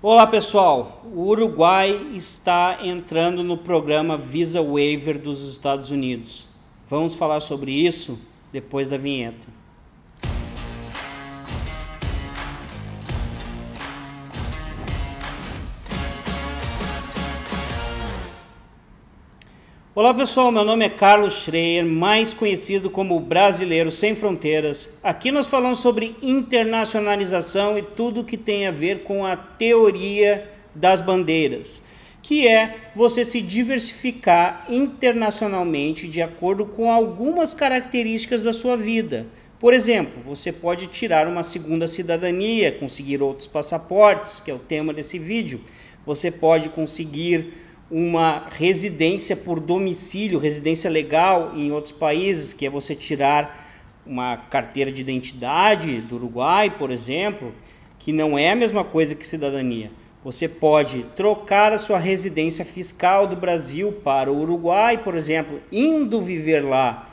Olá pessoal, o Uruguai está entrando no programa Visa Waiver dos Estados Unidos. Vamos falar sobre isso depois da vinheta. Olá pessoal, meu nome é Carlos Schreier, mais conhecido como Brasileiro Sem Fronteiras. Aqui nós falamos sobre internacionalização e tudo que tem a ver com a teoria das bandeiras, que é você se diversificar internacionalmente de acordo com algumas características da sua vida. Por exemplo, você pode tirar uma segunda cidadania, conseguir outros passaportes, que é o tema desse vídeo. Você pode conseguir uma residência por domicílio, residência legal em outros países, que é você tirar uma carteira de identidade do Uruguai, por exemplo, que não é a mesma coisa que cidadania. Você pode trocar a sua residência fiscal do Brasil para o Uruguai, por exemplo, indo viver lá,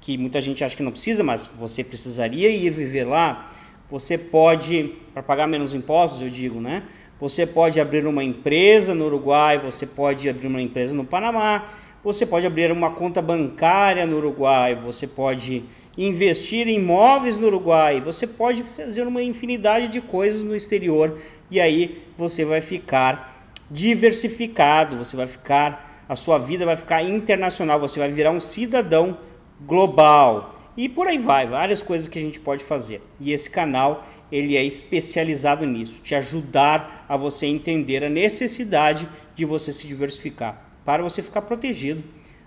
que muita gente acha que não precisa, mas você precisaria ir viver lá. Você pode, para pagar menos impostos, eu digo, né? Você pode abrir uma empresa no Uruguai, você pode abrir uma empresa no Panamá, você pode abrir uma conta bancária no Uruguai, você pode investir em imóveis no Uruguai, você pode fazer uma infinidade de coisas no exterior e aí você vai ficar diversificado, você vai ficar, a sua vida vai ficar internacional, você vai virar um cidadão global. E por aí vai, várias coisas que a gente pode fazer. E esse canal ele é especializado nisso, te ajudar a você entender a necessidade de você se diversificar, para você ficar protegido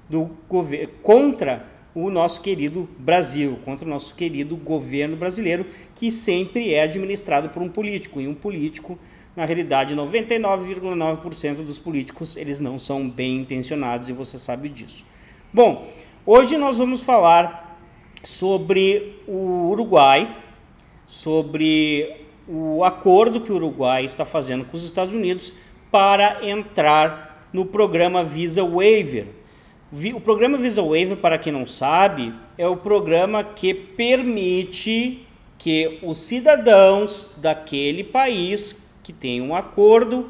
do governo contra o nosso querido Brasil, contra o nosso querido governo brasileiro, que sempre é administrado por um político, e um político, na realidade, 99,9% dos políticos, eles não são bem intencionados e você sabe disso. Bom, hoje nós vamos falar sobre o Uruguai, sobre o acordo que o Uruguai está fazendo com os Estados Unidos para entrar no programa Visa Waiver. O programa Visa Waiver, para quem não sabe, é o programa que permite que os cidadãos daquele país que tem um acordo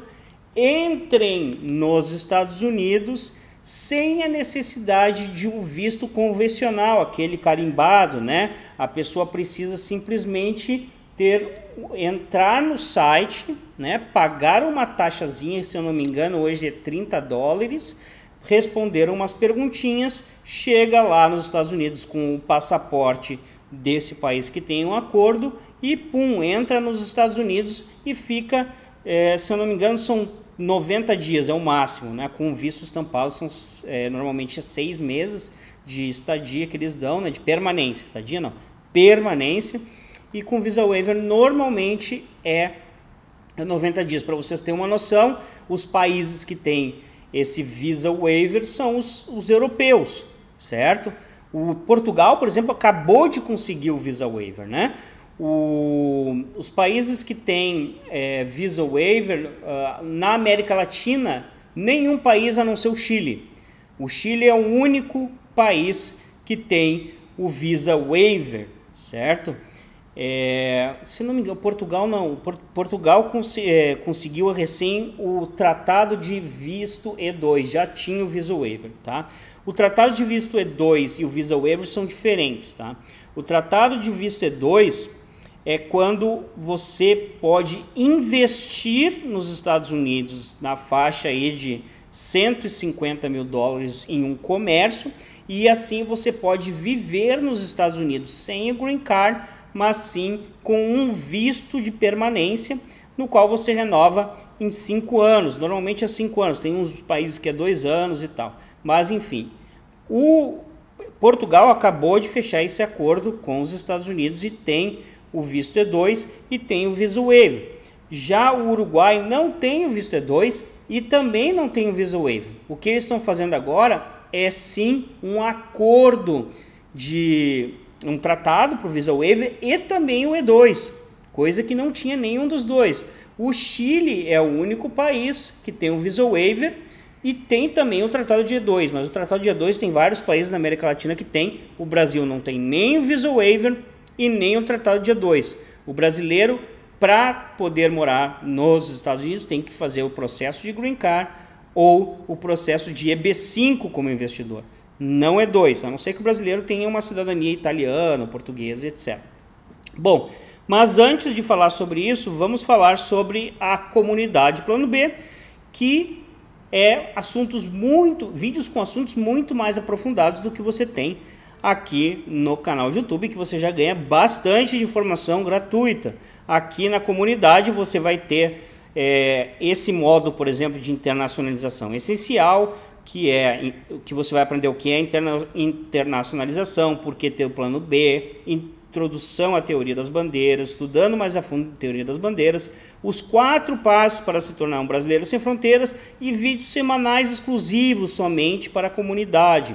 entrem nos Estados Unidos sem a necessidade de um visto convencional, aquele carimbado, né? A pessoa precisa simplesmente ter entrar no site, né, pagar uma taxazinha, se eu não me engano, hoje é 30 dólares, responder umas perguntinhas, chega lá nos Estados Unidos com o passaporte desse país que tem um acordo e pum, entra nos Estados Unidos e fica, é, se eu não me engano, são 90 dias é o máximo, né? Com visto estampado são é, normalmente é seis meses de estadia que eles dão, né? De permanência, estadia não, permanência. E com visa waiver normalmente é 90 dias. Para vocês terem uma noção, os países que têm esse visa waiver são os, os europeus, certo? O Portugal, por exemplo, acabou de conseguir o visa waiver, né? O, os países que têm é, visa waiver, uh, na América Latina, nenhum país a não ser o Chile. O Chile é o único país que tem o visa waiver, certo? É, se não me engano, Portugal não. Port Portugal cons é, conseguiu recém o tratado de visto E2, já tinha o visa waiver, tá? O tratado de visto E2 e o visa waiver são diferentes, tá? O tratado de visto E2 é quando você pode investir nos Estados Unidos na faixa aí de 150 mil dólares em um comércio e assim você pode viver nos Estados Unidos sem o green card, mas sim com um visto de permanência no qual você renova em cinco anos. Normalmente é cinco anos, tem uns países que é dois anos e tal. Mas enfim, o Portugal acabou de fechar esse acordo com os Estados Unidos e tem o visto E2 e tem o Wave. Já o Uruguai não tem o visto E2 e também não tem o Wave. O que eles estão fazendo agora é sim um acordo de um tratado para o Wave e também o E2, coisa que não tinha nenhum dos dois. O Chile é o único país que tem o Visa Waiver e tem também o Tratado de E2, mas o Tratado de E2 tem vários países na América Latina que tem, o Brasil não tem nem o Visa Waiver e nem o Tratado de A2. O brasileiro, para poder morar nos Estados Unidos, tem que fazer o processo de green card ou o processo de EB5 como investidor. Não é dois, a não ser que o brasileiro tenha uma cidadania italiana, portuguesa, etc. Bom, mas antes de falar sobre isso, vamos falar sobre a comunidade Plano B, que é assuntos muito, vídeos com assuntos muito mais aprofundados do que você tem aqui no canal do YouTube, que você já ganha bastante de informação gratuita. Aqui na comunidade você vai ter é, esse modo, por exemplo, de internacionalização essencial, que é que você vai aprender o que é interna, internacionalização, por que ter o plano B, introdução à teoria das bandeiras, estudando mais a fundo a teoria das bandeiras, os quatro passos para se tornar um brasileiro sem fronteiras e vídeos semanais exclusivos somente para a comunidade.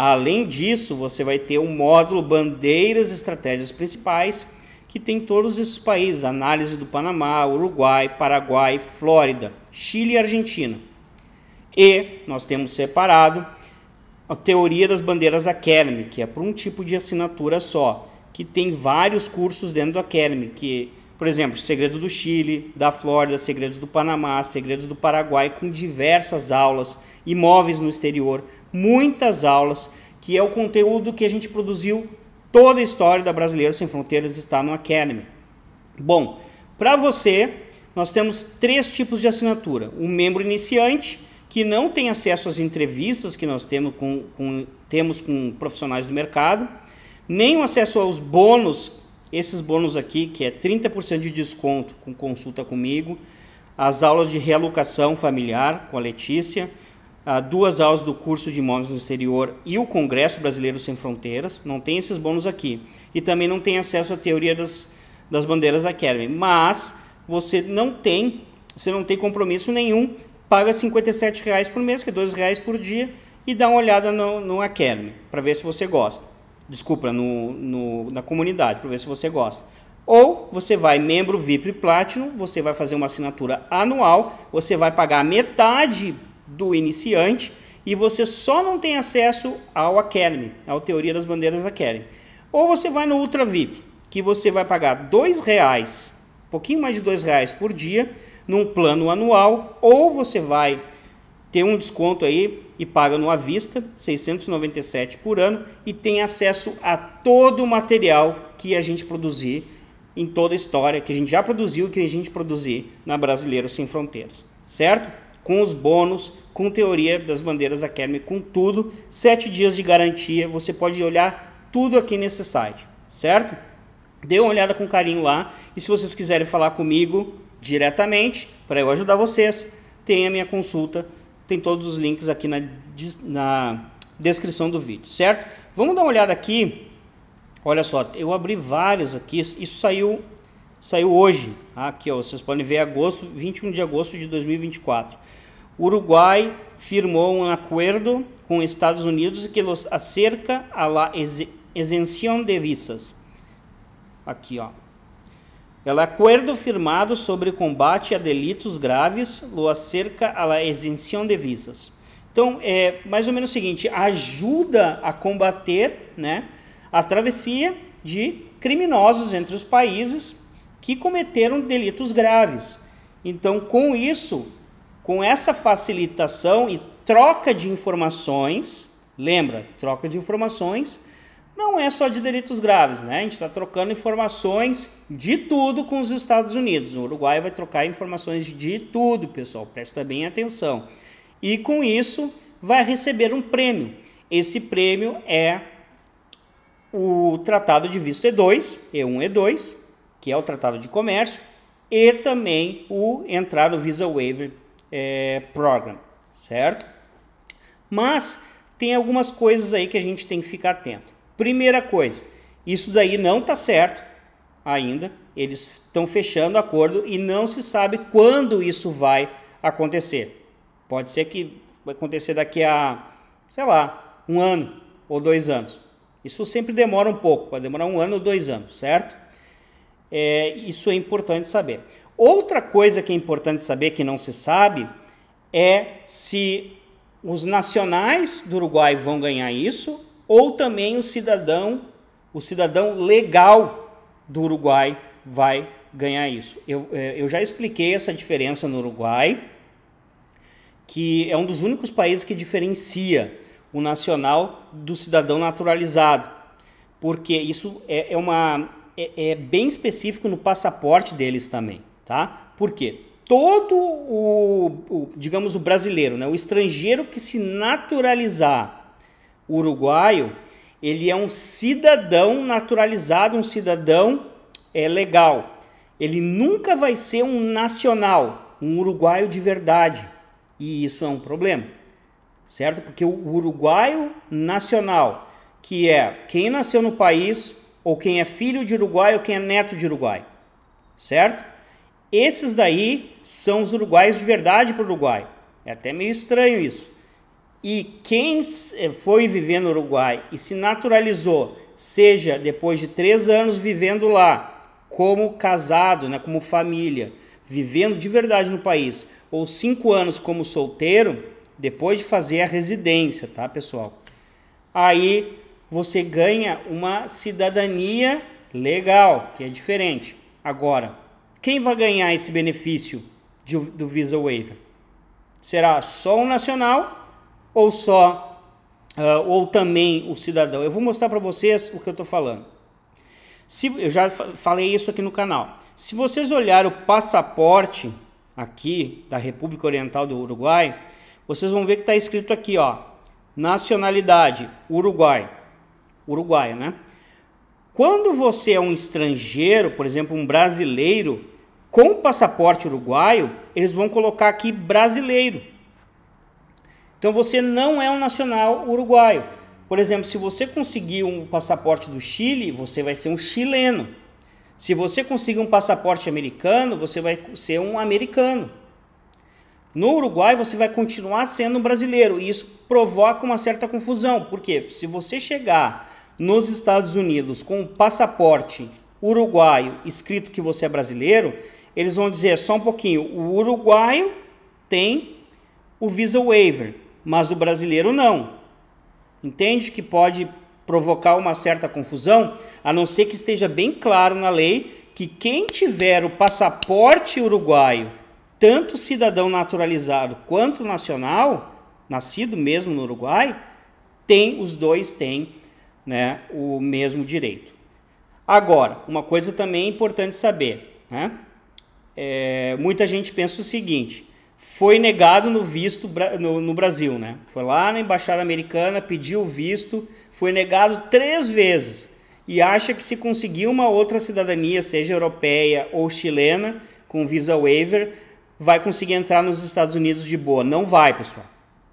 Além disso, você vai ter um módulo Bandeiras e Estratégias Principais, que tem todos esses países: análise do Panamá, Uruguai, Paraguai, Flórida, Chile e Argentina. E nós temos separado a teoria das bandeiras Academy, que é para um tipo de assinatura só, que tem vários cursos dentro da Academy, que, por exemplo, segredos do Chile, da Flórida, segredos do Panamá, segredos do Paraguai, com diversas aulas, imóveis no exterior, muitas aulas, que é o conteúdo que a gente produziu toda a história da Brasileiros Sem Fronteiras está no Academy. Bom, para você, nós temos três tipos de assinatura. O um membro iniciante, que não tem acesso às entrevistas que nós temos com, com, temos com profissionais do mercado, nem o acesso aos bônus, esses bônus aqui, que é 30% de desconto com consulta comigo, as aulas de realocação familiar com a Letícia, duas aulas do curso de imóveis no exterior e o Congresso Brasileiro Sem Fronteiras. Não tem esses bônus aqui. E também não tem acesso à teoria das, das bandeiras da Kerme Mas você não tem, você não tem compromisso nenhum, paga R$ reais por mês, que é R$ por dia, e dá uma olhada no, no Academy, para ver se você gosta. Desculpa, no, no na comunidade, para ver se você gosta. Ou você vai membro VIP Platinum, você vai fazer uma assinatura anual, você vai pagar metade do iniciante e você só não tem acesso ao Academy, ao Teoria das Bandeiras Academy. Ou você vai no Ultra VIP, que você vai pagar dois reais, pouquinho mais de dois reais por dia, num plano anual, ou você vai ter um desconto aí e paga no à vista, 697 por ano, e tem acesso a todo o material que a gente produzir em toda a história, que a gente já produziu e que a gente produzir na Brasileiros Sem Fronteiras, certo? com os bônus, com teoria das bandeiras Academy, com tudo, sete dias de garantia, você pode olhar tudo aqui nesse site, certo? Dê uma olhada com carinho lá e se vocês quiserem falar comigo diretamente para eu ajudar vocês, tem a minha consulta, tem todos os links aqui na, na descrição do vídeo, certo? Vamos dar uma olhada aqui. Olha só, eu abri várias aqui, isso saiu saiu hoje. Ah, aqui, ó, vocês podem ver agosto, 21 de agosto de 2024. Uruguai firmou um acordo com Estados Unidos que los acerca a la isenção de visas. Aqui, ó. El é acordo firmado sobre combate a delitos graves lo acerca a la isenção de visas. Então, é mais ou menos o seguinte, ajuda a combater, né, a travessia de criminosos entre os países que cometeram delitos graves. Então, com isso, com essa facilitação e troca de informações, lembra, troca de informações não é só de delitos graves, né? A gente está trocando informações de tudo com os Estados Unidos. O Uruguai vai trocar informações de tudo, pessoal, presta bem atenção. E com isso vai receber um prêmio. Esse prêmio é o Tratado de Visto E2, E1 E2, que é o Tratado de Comércio, e também o entrar no Visa Waiver é, Program, certo? Mas tem algumas coisas aí que a gente tem que ficar atento. Primeira coisa, isso daí não está certo ainda. Eles estão fechando acordo e não se sabe quando isso vai acontecer. Pode ser que vai acontecer daqui a, sei lá, um ano ou dois anos. Isso sempre demora um pouco, pode demorar um ano ou dois anos, certo? é, isso é importante saber. Outra coisa que é importante saber que não se sabe é se os nacionais do Uruguai vão ganhar isso ou também o cidadão, o cidadão legal do Uruguai vai ganhar isso. Eu, é, eu já expliquei essa diferença no Uruguai, que é um dos únicos países que diferencia o nacional do cidadão naturalizado, porque isso é, é uma é, é, bem específico no passaporte deles também, tá? Por quê? Todo o, o, digamos, o brasileiro, né? o estrangeiro que se naturalizar uruguaio, ele é um cidadão naturalizado, um cidadão é legal. Ele nunca vai ser um nacional, um uruguaio de verdade. E isso é um problema, certo? Porque o uruguaio nacional, que é quem nasceu no país, ou quem é filho de Uruguai ou quem é neto de Uruguai, certo? Esses daí são os uruguais de verdade para o Uruguai. É até meio estranho isso. E quem eh, foi viver no Uruguai e se naturalizou, seja depois de três anos vivendo lá, como casado, né, como família, vivendo de verdade no país, ou cinco anos como solteiro, depois de fazer a residência, tá, pessoal? Aí você ganha uma cidadania legal, que é diferente. Agora, quem vai ganhar esse benefício de, do Visa Waiver? Será só um nacional ou só uh, ou também o cidadão? Eu vou mostrar para vocês o que eu estou falando. Se, eu já falei isso aqui no canal. Se vocês olharem o passaporte aqui da República Oriental do Uruguai, vocês vão ver que está escrito aqui, ó, nacionalidade Uruguai uruguaia, né? Quando você é um estrangeiro, por exemplo, um brasileiro, com o passaporte uruguaio, eles vão colocar aqui brasileiro. Então você não é um nacional uruguaio. Por exemplo, se você conseguir um passaporte do Chile, você vai ser um chileno. Se você conseguir um passaporte americano, você vai ser um americano. No Uruguai, você vai continuar sendo um brasileiro. E isso provoca uma certa confusão. Porque se você chegar nos Estados Unidos com um passaporte uruguaio escrito que você é brasileiro, eles vão dizer só um pouquinho, o uruguaio tem o visa waiver, mas o brasileiro não. Entende que pode provocar uma certa confusão, a não ser que esteja bem claro na lei que quem tiver o passaporte uruguaio, tanto cidadão naturalizado quanto nacional, nascido mesmo no Uruguai, tem os dois têm né, o mesmo direito. Agora, uma coisa também é importante saber, né? É, muita gente pensa o seguinte: foi negado no visto no, no, Brasil, né? Foi lá na embaixada americana, pediu o visto, foi negado três vezes e acha que se conseguir uma outra cidadania, seja europeia ou chilena, com visa waiver, vai conseguir entrar nos Estados Unidos de boa. Não vai, pessoal.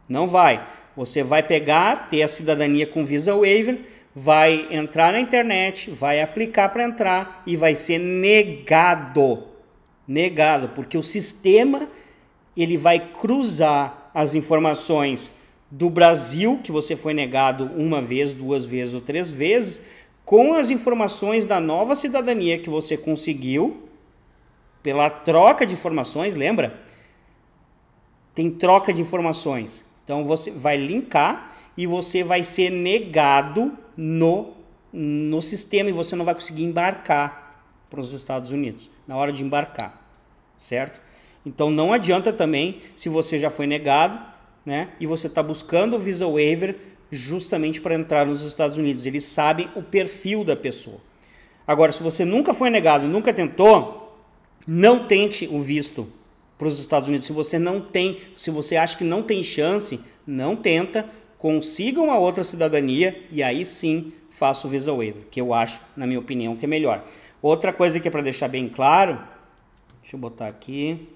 Não vai. Você vai pegar, ter a cidadania com visa waiver, vai entrar na internet, vai aplicar para entrar e vai ser negado. Negado, porque o sistema ele vai cruzar as informações do Brasil, que você foi negado uma vez, duas vezes ou três vezes, com as informações da nova cidadania que você conseguiu pela troca de informações, lembra? Tem troca de informações. Então você vai linkar e você vai ser negado no, no sistema e você não vai conseguir embarcar para os Estados Unidos na hora de embarcar, certo? Então não adianta também se você já foi negado, né? E você está buscando o visa waiver justamente para entrar nos Estados Unidos. Eles sabem o perfil da pessoa. Agora, se você nunca foi negado, nunca tentou, não tente o visto para os Estados Unidos. Se você não tem, se você acha que não tem chance, não tenta, consigam a outra cidadania e aí sim faço o visa waiver, que eu acho, na minha opinião, que é melhor. Outra coisa que é para deixar bem claro, deixa eu botar aqui.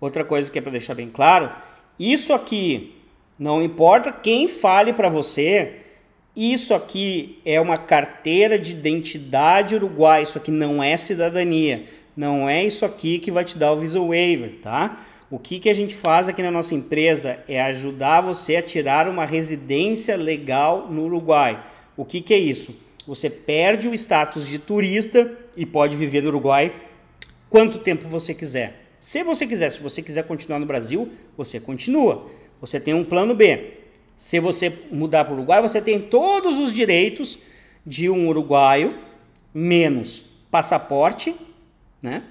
Outra coisa que é para deixar bem claro, isso aqui não importa quem fale para você, isso aqui é uma carteira de identidade uruguai, isso aqui não é cidadania, não é isso aqui que vai te dar o visa waiver, tá? O que, que a gente faz aqui na nossa empresa é ajudar você a tirar uma residência legal no Uruguai. O que, que é isso? Você perde o status de turista e pode viver no Uruguai quanto tempo você quiser. Se você quiser, se você quiser continuar no Brasil, você continua. Você tem um plano B. Se você mudar para o Uruguai, você tem todos os direitos de um uruguaio, menos passaporte né,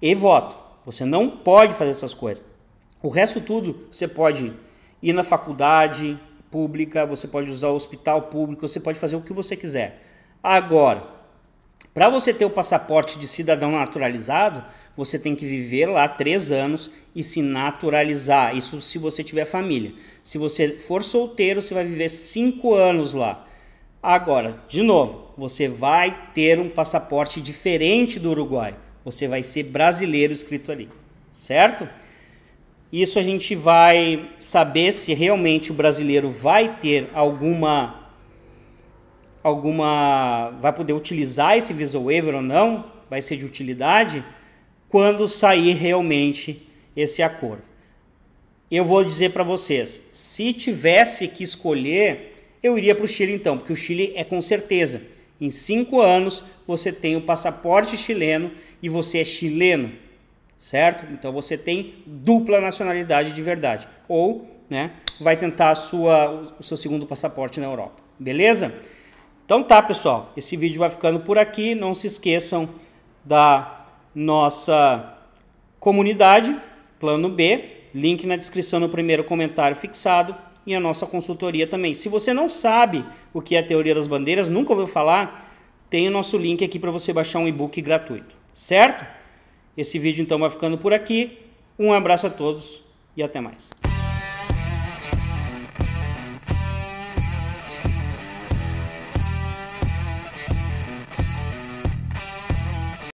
e voto. Você não pode fazer essas coisas. O resto tudo você pode ir na faculdade pública, você pode usar o hospital público, você pode fazer o que você quiser. Agora, para você ter o passaporte de cidadão naturalizado, você tem que viver lá três anos e se naturalizar. Isso se você tiver família. Se você for solteiro, você vai viver cinco anos lá. Agora, de novo, você vai ter um passaporte diferente do Uruguai. Você vai ser brasileiro escrito ali, certo? Isso a gente vai saber se realmente o brasileiro vai ter alguma alguma vai poder utilizar esse visual waiver ou não, vai ser de utilidade quando sair realmente esse acordo. Eu vou dizer para vocês, se tivesse que escolher, eu iria para o Chile então, porque o Chile é com certeza em cinco anos você tem o passaporte chileno e você é chileno, certo? Então você tem dupla nacionalidade de verdade. Ou né, vai tentar sua, o seu segundo passaporte na Europa, beleza? Então tá, pessoal. Esse vídeo vai ficando por aqui. Não se esqueçam da nossa comunidade, Plano B. Link na descrição no primeiro comentário fixado e a nossa consultoria também. Se você não sabe o que é a teoria das bandeiras, nunca ouviu falar, tem o nosso link aqui para você baixar um e-book gratuito, certo? Esse vídeo então vai ficando por aqui. Um abraço a todos e até mais.